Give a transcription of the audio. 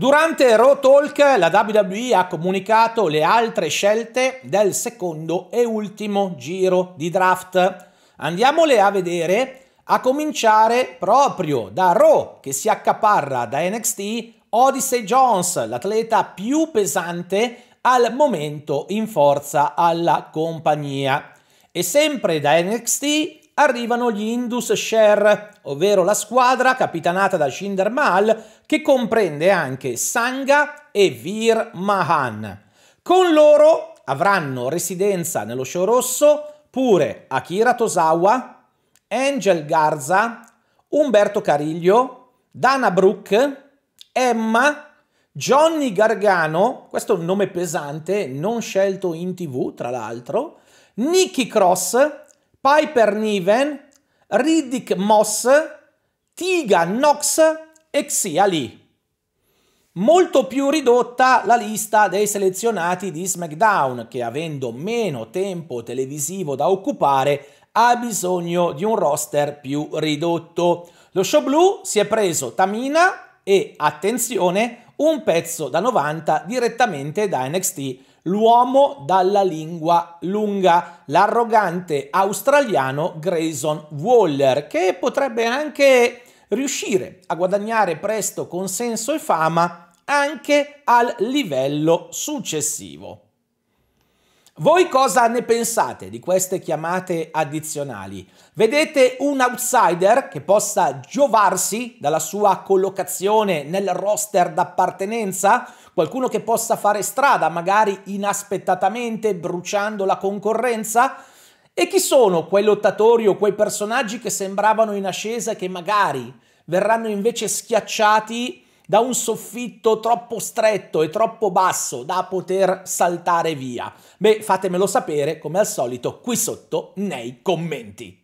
Durante Raw Talk la WWE ha comunicato le altre scelte del secondo e ultimo giro di draft. Andiamole a vedere, a cominciare proprio da Raw che si accaparra da NXT Odyssey Jones, l'atleta più pesante al momento in forza alla compagnia. E sempre da NXT arrivano gli Indus Share, ovvero la squadra capitanata da Shinder Mahal che comprende anche Sangha e Vir Mahan. Con loro avranno residenza nello Show Rosso pure Akira Tosawa, Angel Garza, Umberto Cariglio, Dana Brooke, Emma, Johnny Gargano, questo è un nome pesante, non scelto in tv tra l'altro, Nicky Cross, Piper Niven, Riddick Moss, Tiga Knox e Xia Lee. Molto più ridotta la lista dei selezionati di SmackDown che avendo meno tempo televisivo da occupare ha bisogno di un roster più ridotto. Lo show blu si è preso Tamina e, attenzione, un pezzo da 90 direttamente da NXT l'uomo dalla lingua lunga, l'arrogante australiano Grayson Waller, che potrebbe anche riuscire a guadagnare presto consenso e fama anche al livello successivo. Voi cosa ne pensate di queste chiamate addizionali? Vedete un outsider che possa giovarsi dalla sua collocazione nel roster d'appartenenza? Qualcuno che possa fare strada magari inaspettatamente bruciando la concorrenza? E chi sono quei lottatori o quei personaggi che sembravano in ascesa e che magari verranno invece schiacciati da un soffitto troppo stretto e troppo basso da poter saltare via? Beh, fatemelo sapere come al solito qui sotto nei commenti.